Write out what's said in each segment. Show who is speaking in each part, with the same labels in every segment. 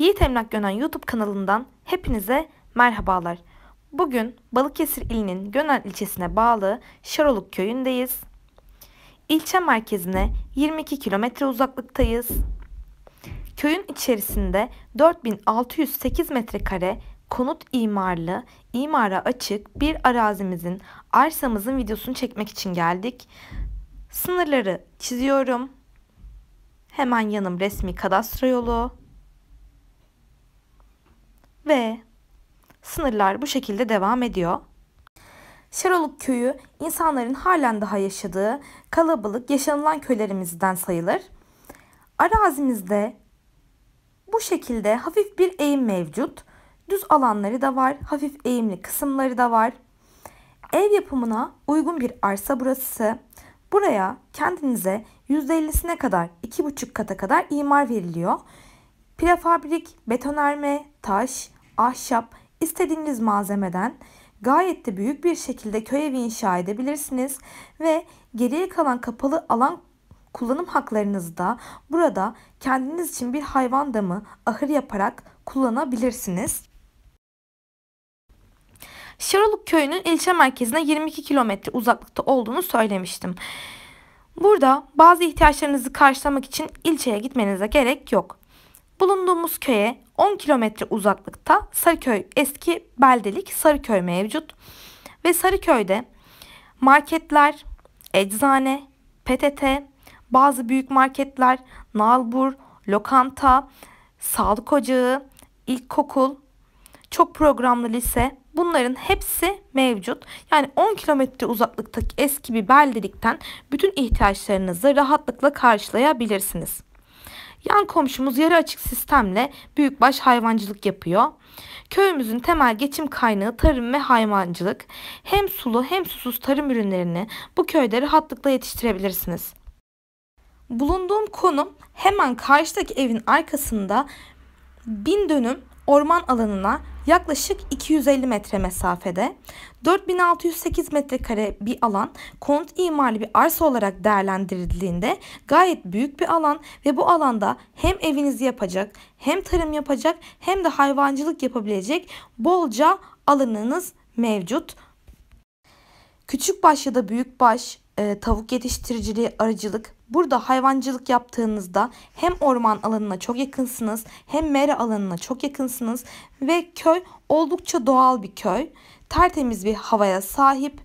Speaker 1: Yiğit Emlak Gönen YouTube kanalından hepinize merhabalar. Bugün Balıkesir ilinin Gönen ilçesine bağlı Şaroluk köyündeyiz. İlçe merkezine 22 kilometre uzaklıktayız. Köyün içerisinde 4608 metrekare konut imarlı, imara açık bir arazimizin, arsamızın videosunu çekmek için geldik. Sınırları çiziyorum. Hemen yanım resmi kadastro yolu ve sınırlar bu şekilde devam ediyor. Şaroluk köyü insanların halen daha yaşadığı kalabalık yaşanılan köylerimizden sayılır. Arazimizde bu şekilde hafif bir eğim mevcut. Düz alanları da var, hafif eğimli kısımları da var. Ev yapımına uygun bir arsa burası. Buraya kendinize %50'sine kadar 2,5 kata kadar imar veriliyor. Prefabrik, betonarme, taş, ahşap, istediğiniz malzemeden gayet de büyük bir şekilde köy evi inşa edebilirsiniz ve geriye kalan kapalı alan kullanım haklarınızı da burada kendiniz için bir hayvan damı ahır yaparak kullanabilirsiniz. Şaroluk köyünün ilçe merkezine 22 kilometre uzaklıkta olduğunu söylemiştim. Burada bazı ihtiyaçlarınızı karşılamak için ilçeye gitmenize gerek yok. Bulunduğumuz köye 10 kilometre uzaklıkta Sarıköy eski beldelik Sarıköy mevcut. Ve Sarıköy'de marketler, eczane, PTT, bazı büyük marketler, nalbur, lokanta, sağlık ocağı, ilkokul, çok programlı lise bunların hepsi mevcut. Yani 10 kilometre uzaklıktaki eski bir beldelikten bütün ihtiyaçlarınızı rahatlıkla karşılayabilirsiniz. Yan komşumuz yarı açık sistemle büyükbaş hayvancılık yapıyor. Köyümüzün temel geçim kaynağı tarım ve hayvancılık. Hem sulu hem susuz tarım ürünlerini bu köyde rahatlıkla yetiştirebilirsiniz. Bulunduğum konum hemen karşıdaki evin arkasında bin dönüm orman alanına yaklaşık 250 metre mesafede 4608 metrekare bir alan kont imarlı bir arsa olarak değerlendirildiğinde gayet büyük bir alan ve bu alanda hem evinizi yapacak hem tarım yapacak hem de hayvancılık yapabilecek bolca alanınız mevcut. Küçük baş ya da büyük baş, e, tavuk yetiştiriciliği, arıcılık Burada hayvancılık yaptığınızda hem orman alanına çok yakınsınız hem mera alanına çok yakınsınız ve köy oldukça doğal bir köy. Tertemiz bir havaya sahip.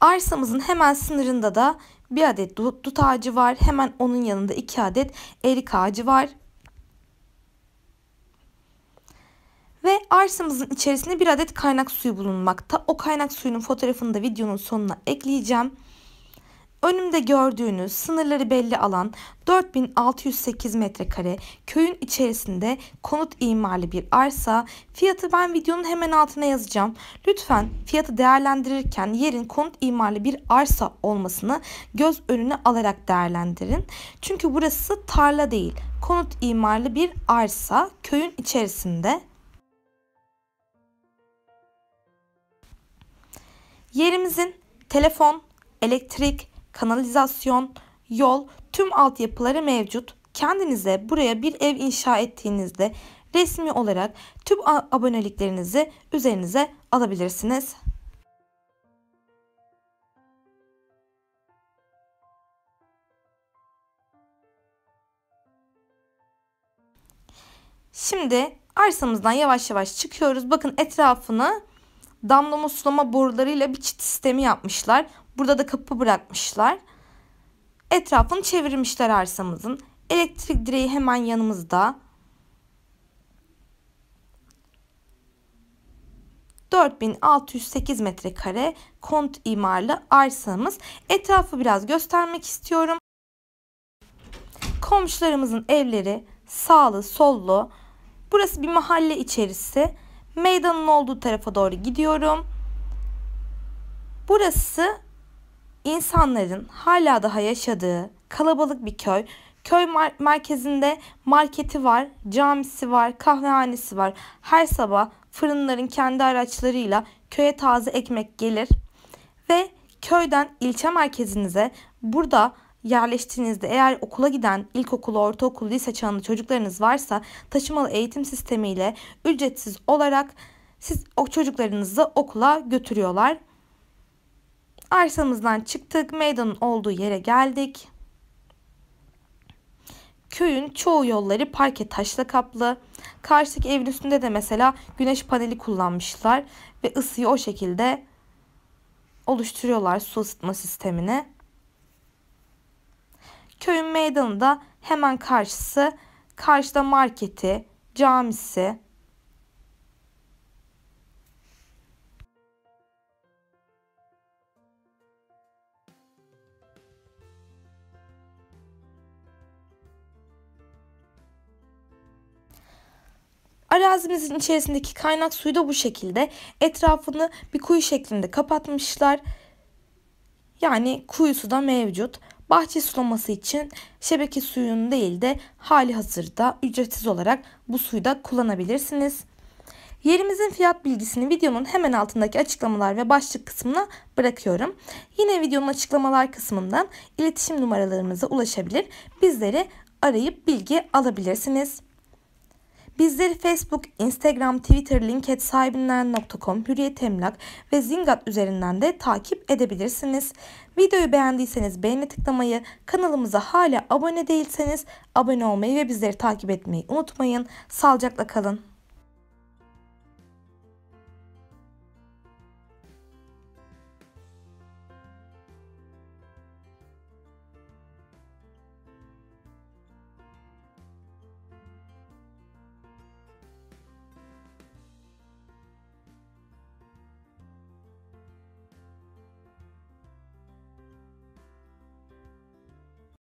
Speaker 1: Arsamızın hemen sınırında da bir adet dut ağacı var. Hemen onun yanında iki adet erik ağacı var. Ve arsamızın içerisinde bir adet kaynak suyu bulunmakta. O kaynak suyunun fotoğrafını da videonun sonuna ekleyeceğim. Önümde gördüğünüz sınırları belli alan 4608 metrekare köyün içerisinde konut imarlı bir arsa. Fiyatı ben videonun hemen altına yazacağım. Lütfen fiyatı değerlendirirken yerin konut imarlı bir arsa olmasını göz önüne alarak değerlendirin. Çünkü burası tarla değil konut imarlı bir arsa köyün içerisinde. Yerimizin telefon, elektrik, kanalizasyon, yol, tüm altyapıları mevcut. Kendinize buraya bir ev inşa ettiğinizde resmi olarak tüm aboneliklerinizi üzerinize alabilirsiniz. Şimdi arsamızdan yavaş yavaş çıkıyoruz. Bakın etrafını damlama sulama borularıyla bir çit sistemi yapmışlar. Burada da kapı bırakmışlar. Etrafını çevirmişler arsamızın. Elektrik direği hemen yanımızda. 4608 metrekare kont imarlı arsamız. Etrafı biraz göstermek istiyorum. Komşularımızın evleri sağlı sollu. Burası bir mahalle içerisi. Meydanın olduğu tarafa doğru gidiyorum. Burası insanların hala daha yaşadığı kalabalık bir köy. Köy mer- merkezinde marketi var, camisi var, kahvehanesi var. Her sabah fırınların kendi araçlarıyla köye taze ekmek gelir ve köyden ilçe merkezinize burada yerleştiğinizde eğer okula giden ilkokul, ortaokul, lise çağında çocuklarınız varsa taşımalı eğitim sistemiyle ücretsiz olarak siz o çocuklarınızı okula götürüyorlar. Arsamızdan çıktık, meydanın olduğu yere geldik. Köyün çoğu yolları parke taşla kaplı. Karşıdaki evin üstünde de mesela güneş paneli kullanmışlar ve ısıyı o şekilde oluşturuyorlar su ısıtma sistemini. Köyün meydanında hemen karşısı. Karşıda marketi, camisi, Arazimizin içerisindeki kaynak suyu da bu şekilde. Etrafını bir kuyu şeklinde kapatmışlar. Yani kuyusu da mevcut bahçe sulaması için şebeke suyunu değil de hali hazırda ücretsiz olarak bu suyu da kullanabilirsiniz. Yerimizin fiyat bilgisini videonun hemen altındaki açıklamalar ve başlık kısmına bırakıyorum. Yine videonun açıklamalar kısmından iletişim numaralarımıza ulaşabilir, bizleri arayıp bilgi alabilirsiniz. Bizleri Facebook, Instagram, Twitter, LinkedIn, sahibinden.com, Hürriyet Emlak ve Zingat üzerinden de takip edebilirsiniz. Videoyu beğendiyseniz beğeni tıklamayı, kanalımıza hala abone değilseniz abone olmayı ve bizleri takip etmeyi unutmayın. Sağlıcakla kalın.